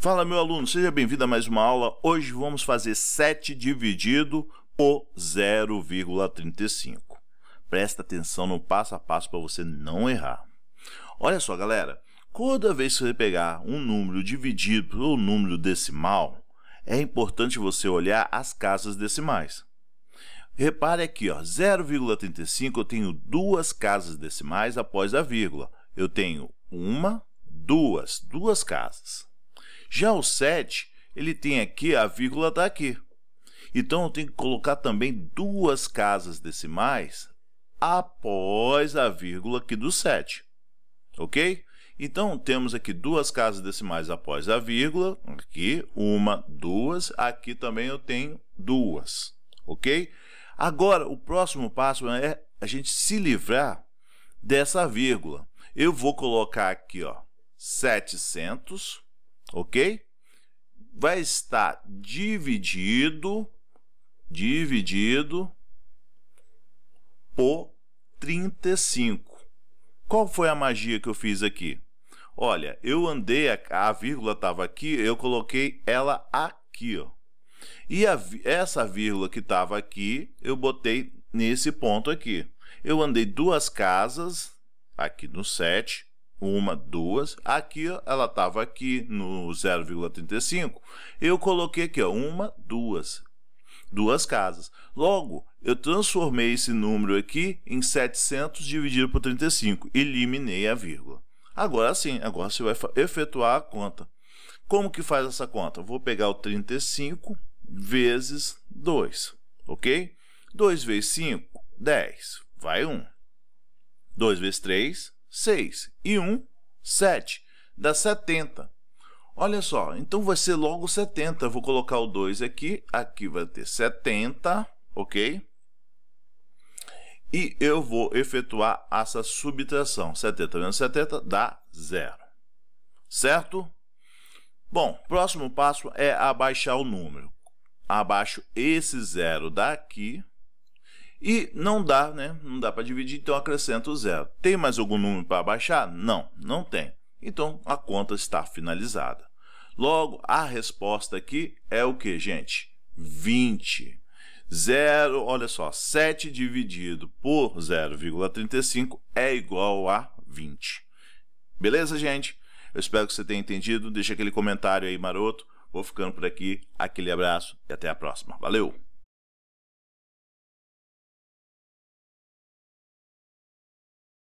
Fala meu aluno, seja bem-vindo a mais uma aula. Hoje vamos fazer 7 dividido por 0,35. Presta atenção no passo a passo para você não errar. Olha só, galera, toda vez que você pegar um número dividido por um número decimal, é importante você olhar as casas decimais. Repare aqui, 0,35 eu tenho duas casas decimais após a vírgula. Eu tenho uma, duas, duas casas. Já o 7, ele tem aqui, a vírgula está aqui. Então eu tenho que colocar também duas casas decimais após a vírgula aqui do 7. Ok? Então temos aqui duas casas decimais após a vírgula, aqui uma, duas, aqui também eu tenho duas, ok? Agora o próximo passo é a gente se livrar dessa vírgula. Eu vou colocar aqui, ó, 700 ok? Vai estar dividido, dividido por 35. Qual foi a magia que eu fiz aqui? Olha, eu andei, a, a vírgula estava aqui, eu coloquei ela aqui, ó. E a, essa vírgula que estava aqui, eu botei nesse ponto aqui. Eu andei duas casas, aqui no 7, uma, duas. Aqui, ela estava aqui no 0,35. Eu coloquei aqui, ó, uma, duas. Duas casas. Logo, eu transformei esse número aqui em 700 dividido por 35. Eliminei a vírgula. Agora sim, agora você vai efetuar a conta. Como que faz essa conta? vou pegar o 35 vezes 2, ok? 2 vezes 5, 10. Vai 1. 2 vezes 3, 6 e 1, 7, dá 70. Olha só, então vai ser logo 70. Vou colocar o 2 aqui, aqui vai ter 70, ok? E eu vou efetuar essa subtração. 70 menos 70 dá zero, certo? Bom, próximo passo é abaixar o número. Abaixo esse zero daqui, e não dá, né? Não dá para dividir, então acrescento o zero. Tem mais algum número para baixar? Não, não tem. Então a conta está finalizada. Logo, a resposta aqui é o que, gente? 20. 0, olha só, 7 dividido por 0,35 é igual a 20. Beleza, gente? Eu espero que você tenha entendido. Deixa aquele comentário aí maroto. Vou ficando por aqui. Aquele abraço e até a próxima. Valeu!